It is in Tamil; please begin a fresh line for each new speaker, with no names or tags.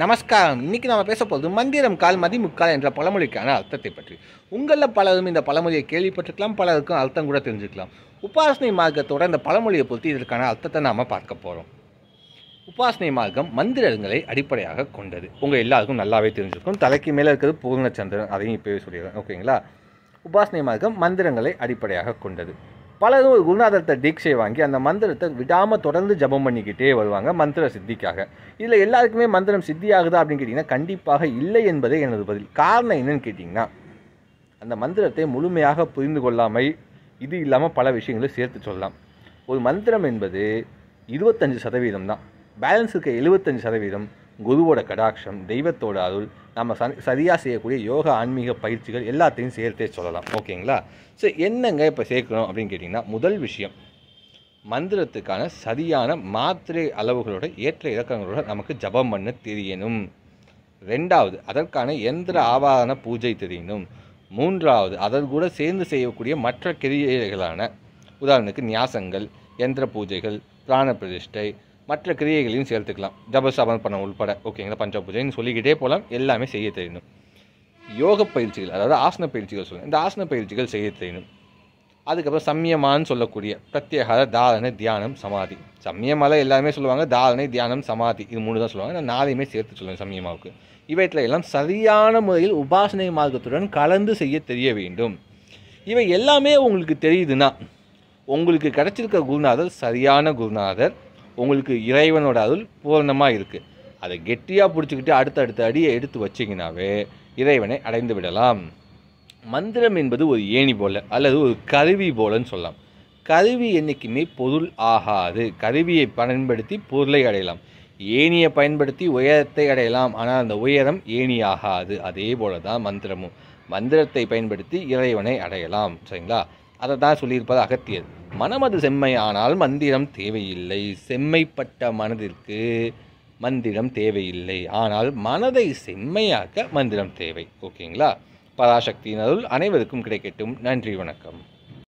நமஸ்காரம் இன்னைக்கு நம்ம பேச போகிறது மந்திரம் கால் மதிமுக்கால் என்ற பழமொழிக்கான அர்த்தத்தை பற்றி உங்களில் பலரும் இந்த பழமொழியை கேள்விப்பட்டிருக்கலாம் பலருக்கும் அர்த்தம் கூட தெரிஞ்சுக்கலாம் உபாசனை மார்க்கத்தோட இந்த பழமொழியை பொறுத்து இதற்கான அர்த்தத்தை நாம் பார்க்க போகிறோம் உபாசனை மார்க்கம் மந்திரங்களை அடிப்படையாக கொண்டது உங்கள் எல்லாருக்கும் நல்லாவே தெரிஞ்சிருக்கும் தலைக்கு மேலே இருக்கிறது பூர்ணச்சந்திரன் அதையும் இப்போவே சொல்லிடுறேன் ஓகேங்களா உபாசனை மார்க்கம் மந்திரங்களை அடிப்படையாக கொண்டது பலரும் குருநாதரத்தை தீட்சை வாங்கி அந்த மந்திரத்தை விடாமல் தொடர்ந்து ஜபம் பண்ணிக்கிட்டே வருவாங்க மந்திர சித்திக்காக இதில் எல்லாருக்குமே மந்திரம் சித்தியாகுதா அப்படின்னு கேட்டிங்கன்னா கண்டிப்பாக இல்லை என்பதே எனது பதில் காரணம் என்னன்னு கேட்டிங்கன்னா அந்த மந்திரத்தை முழுமையாக புரிந்து கொள்ளாமை இது இல்லாமல் பல விஷயங்களை சேர்த்து சொல்லலாம் ஒரு மந்திரம் என்பது இருபத்தஞ்சு சதவீதம் தான் பேலன்ஸ் இருக்க எழுபத்தஞ்சு சதவீதம் குருவோட கடாட்சம் தெய்வத்தோட அருள் நம்ம ச சரியாக செய்யக்கூடிய யோகா ஆன்மீக பயிற்சிகள் எல்லாத்தையும் சேர்த்தே சொல்லலாம் ஓகேங்களா ஸோ என்னங்க இப்போ சேர்க்கணும் அப்படின்னு கேட்டிங்கன்னா முதல் விஷயம் மந்திரத்துக்கான சரியான மாத்திரை அளவுகளோட ஏற்ற இலக்கங்களோட நமக்கு ஜபம் பண்ண தெரியணும் ரெண்டாவது அதற்கான எந்திர ஆவாரண பூஜை தெரியணும் மூன்றாவது அதன் கூட சேர்ந்து செய்யக்கூடிய மற்ற கிரியைகளான உதாரணத்துக்கு நியாசங்கள் எந்திர பூஜைகள் பிராண பிரதிஷ்டை மற்ற கிரியைகளையும் சேர்த்துக்கலாம் ஜபஸ்தாபனம் பண்ண உள்பட ஓகேங்களா பஞ்சபூஜைன்னு சொல்லிக்கிட்டே போகலாம் எல்லாமே செய்ய தெரியணும் யோக பயிற்சிகள் அதாவது ஆசன பயிற்சிகள் சொல்லணும் இந்த ஆசன பயிற்சிகள் செய்ய தெரியணும் அதுக்கப்புறம் சம்யமான்னு சொல்லக்கூடிய பிரத்யேக தாரணை தியானம் சமாதி சம்யமால எல்லாமே சொல்லுவாங்க தாரணை தியானம் சமாதி இது மூணு தான் சொல்லுவாங்க நான் நாளையுமே சேர்த்து சொல்லுவேன் சம்யமாவுக்கு இவற்றில் எல்லாம் சரியான முறையில் உபாசனை மார்க்கத்துடன் கலந்து செய்ய தெரிய வேண்டும் இவை எல்லாமே உங்களுக்கு தெரியுதுன்னா உங்களுக்கு கிடைச்சிருக்க குருநாதர் சரியான குருநாதர் உங்களுக்கு இறைவனோட அருள் பூரணமாக இருக்குது அதை கெட்டியாக பிடிச்சிக்கிட்டு அடுத்தடுத்த அடியை எடுத்து வச்சிங்கனாவே இறைவனை அடைந்து விடலாம் மந்திரம் என்பது ஒரு ஏணி போல அல்லது ஒரு கருவி போலன்னு சொல்லலாம் கருவி என்றைக்குமே பொருள் ஆகாது கருவியை பயன்படுத்தி பொருளை அடையலாம் ஏணியை பயன்படுத்தி உயரத்தை அடையலாம் ஆனால் அந்த உயரம் ஏணி ஆகாது அதே போல தான் மந்திரமும் மந்திரத்தை பயன்படுத்தி இறைவனை அடையலாம் சரிங்களா அதை தான் சொல்லியிருப்பது அகத்தியர் மனமது செம்மை ஆனால் மந்திரம் தேவையில்லை செம்மைப்பட்ட மனதிற்கு மந்திரம் தேவையில்லை ஆனால் மனதை செம்மையாக்க மந்திரம் தேவை ஓகேங்களா பராசக்தியினருள் அனைவருக்கும் கிடைக்கட்டும் நன்றி வணக்கம்